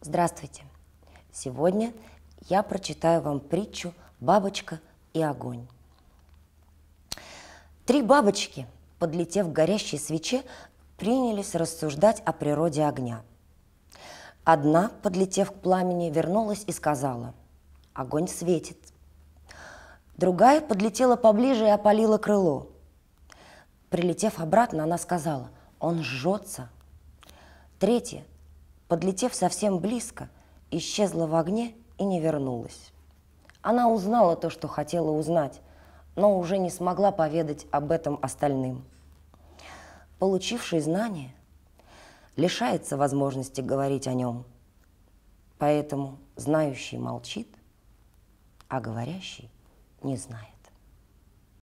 Здравствуйте! Сегодня я прочитаю вам притчу «Бабочка и огонь». Три бабочки, подлетев к горящей свече, принялись рассуждать о природе огня. Одна, подлетев к пламени, вернулась и сказала «Огонь светит». Другая подлетела поближе и опалила крыло. Прилетев обратно, она сказала «Он жжется». Третья – подлетев совсем близко, исчезла в огне и не вернулась. Она узнала то, что хотела узнать, но уже не смогла поведать об этом остальным. Получивший знание лишается возможности говорить о нем. Поэтому знающий молчит, а говорящий не знает.